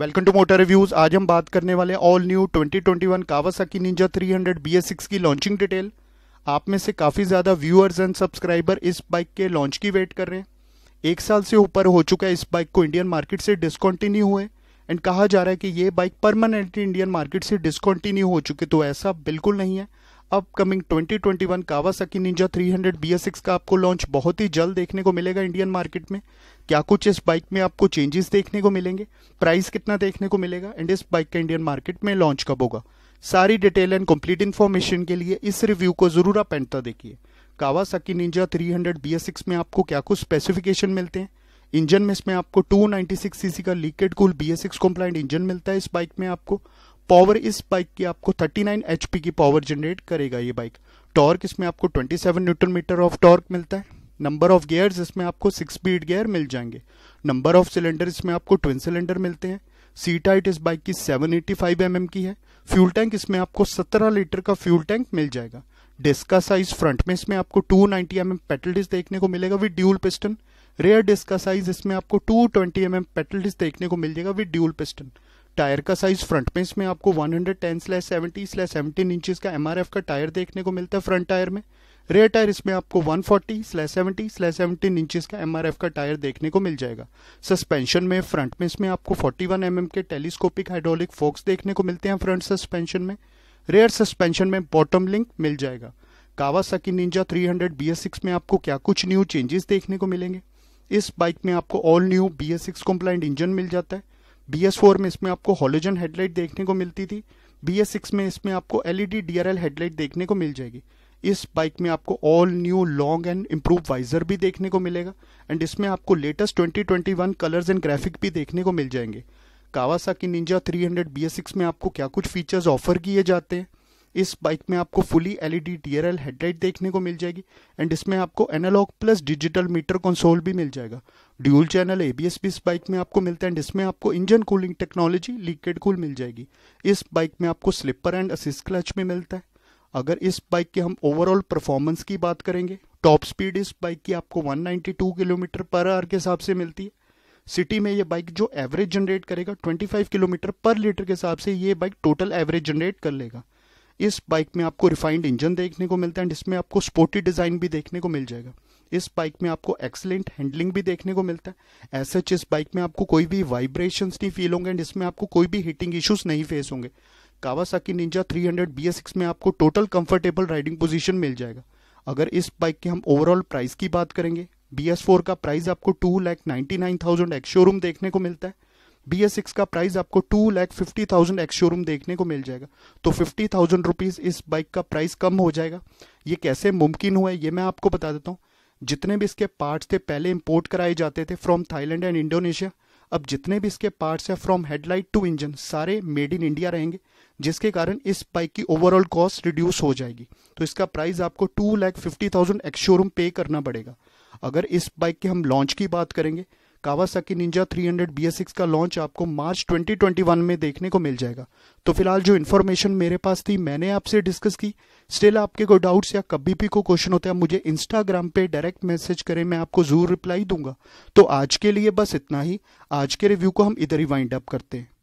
welcome to motor reviews आज हम बात करने वाले all new 2021 Kawasaki Ninja 300 BS6 की लॉन्चिंग डिटेल आप में से काफ़ी ज़्यादा व्यूअर्स एंड सब्सक्राइबर इस बाइक के लॉन्च की वेट कर रहे हैं एक साल से ऊपर हो चुका है इस बाइक को इंडियन मार्केट से डिसकॉन्टिन्यू हुए एंड कहा जा रहा है कि ये बाइक परमानेंटली इंडियन मार्केट से डिसकॉन्टिन्यू हो चुकी तो ऐसा बिल्कुल नहीं है अपकमिंग 2021 कावासाकी निंजा 300 BS6 का आपको लॉन्च बहुत ही जल्द देखने को मिलेगा इंडियन मार्केट में क्या कुछ इस बाइक में आपको चेंजेस देखने को मिलेंगे प्राइस कितना देखने को मिलेगा एंड इस बाइक का इंडियन मार्केट में लॉन्च कब होगा सारी डिटेल एंड कंप्लीट इन्फॉर्मेशन के लिए इस रिव्यू को जरूर आप एंटा देखिए कावासाकी निंजा 300 हंड्रेड में आपको क्या कुछ स्पेसिफिकेशन मिलते हैं इंजन में इसमें आपको 296 सीसी का लीकेड कूल BS6 कंप्लाइंट इंजन मिलता है इस बाइक में आपको पावर इस बाइक की आपको 39 एचपी की पावर जनरेट करेगा ये बाइक टॉर्क इसमें आपको 27 न्यूटन मीटर ऑफ टॉर्क मिलता है नंबर ऑफ गियर्स इसमें आपको सिक्स स्पीड गियर मिल जाएंगे नंबर ऑफ सिलेंडर इसमें आपको ट्विन सिलेंडर मिलते हैं सीट हाइट इस बाइक की 785 एमएम mm की है फ्यूल टैंक इसमें आपको 17 लीटर का फ्यूल टैंक मिल जाएगा डिस्क का साइज फ्रंट में इसमें आपको 290 नाइनटी एम पेटल डिस्क देखने को मिलेगा with dual piston rear disc का साइज इसमें आपको 220 ट्वेंटी एम पेटल डिस्क देखने को मिल जाएगा विद ड्यूल पिस्टन टायर का साइज फ्रंट में इसमें आपको 110 स्लैश 70 स्लैश 17 इंचेस का एमआरएफ का टायर देखने को मिलता है फ्रंट टायर में रेयर टायर इसमें आपको 140 स्लैश 70 स्लैश 17 इंचेस का एमआरएफ का टायर देखने को मिल जाएगा सस्पेंशन में फ्रंट में इसमें आपको 41 वन mm के टेलीस्कोपिक हाइड्रोलिक फोक्स देखने को मिलते हैं फ्रंट सस्पेंशन में रेयर सस्पेंशन में बॉटम लिंक मिल जाएगा कावासाकी निंजा 300 BS6 में आपको क्या कुछ न्यू चेंजेस देखने को मिलेंगे इस बाइक में आपको ऑल न्यू BS6 एस इंजन मिल जाता है बी एस फोर में इसमें आपको हॉलोजन हेडलाइट देखने को मिलती थी बी एस सिक्स में इसमें आपको एलईडी एल हेडलाइट देखने को मिल जाएगी इस बाइक में आपको all new long and improve visor भी देखने को मिलेगा एंड इसमें आपको latest twenty twenty one colours and graphic भी देखने को मिल जाएंगे Kawasaki Ninja three hundred B S six में आपको क्या कुछ फीचर्स ऑफर किए जाते हैं इस बाइक में आपको फुली एलईडी डीआरएल हेडलाइट देखने को मिल जाएगी एंड इसमें आपको analog plus digital meter console भी मिल जाएगा ड्यूल चैनल एबीएस भी इस बाइक में आपको मिलता है एंड इसमें आपको engine cooling technology liquid cool मिल जाएगी इस बाइक में आपको स्लिपर एंड असिस्ट क्लच भी मिलता है अगर इस बाइक के हम ओवरऑल परफॉर्मेंस की बात करेंगे टॉप स्पीड इस बाइक की आपको 192 किलोमीटर पर आवर के हिसाब से मिलती है सिटी में ये बाइक जो एवरेज जनरेट करेगा 25 किलोमीटर पर लीटर के हिसाब से ये बाइक टोटल एवरेज जनरेट कर लेगा इस बाइक में आपको रिफाइंड इंजन देखने को मिलता है एंड इसमें आपको स्पोर्टी डिज़ाइन भी देखने को मिल जाएगा इस बाइक में आपको एक्सलेंट हैंडलिंग भी देखने को मिलता है ऐसे इस बाइक में आपको कोई भी वाइब्रेशंस नहीं फील होंगे एंड इसमें आपको कोई भी हीटिंग इश्यूज नहीं फेस होंगे कावासाकी निंजा 300 हंड्रेड में आपको टोटल कंफर्टेबल राइडिंग पोजीशन मिल जाएगा अगर इस बाइक के हम ओवरऑल प्राइस की बात करेंगे बी एस फोर का प्राइस आपको two lakh ninety nine thousand ex showroom देखने को मिलता है बी एस सिक्स का प्राइस आपको two lakh fifty thousand ex showroom देखने को मिल जाएगा तो फिफ्टी थाउजेंड रुपीज़ इस बाइक का प्राइस कम हो जाएगा ये कैसे मुमकिन हुआ है ये मैं आपको बता देता हूँ जितने भी इसके पार्ट्स थे पहले इंपोर्ट कराए जाते थे फ्रॉम थाईलैंड एंड इंडोनेशिया अब जितने भी इसके पार्ट्स हैं फ्रॉम हेडलाइट टू इंजन सारे मेड इन इंडिया रहेंगे जिसके कारण इस बाइक की ओवरऑल कॉस्ट रिड्यूस हो जाएगी तो इसका प्राइस आपको two lakh fifty thousand ex showroom पे करना पड़ेगा अगर इस बाइक के हम लॉन्च की बात करेंगे कावासाकी निंजा 300 BS6 का लॉन्च आपको मार्च 2021 में देखने को मिल जाएगा तो फिलहाल जो इन्फॉर्मेशन मेरे पास थी मैंने आपसे डिस्कस की स्टिल आपके कोई डाउट्स या कभी भी कोई क्वेश्चन होते हैं मुझे इंस्टाग्राम पे डायरेक्ट मैसेज करें मैं आपको जरूर रिप्लाई दूंगा तो आज के लिए बस इतना ही आज के रिव्यू को हम इधर ही वाइंड अप करते हैं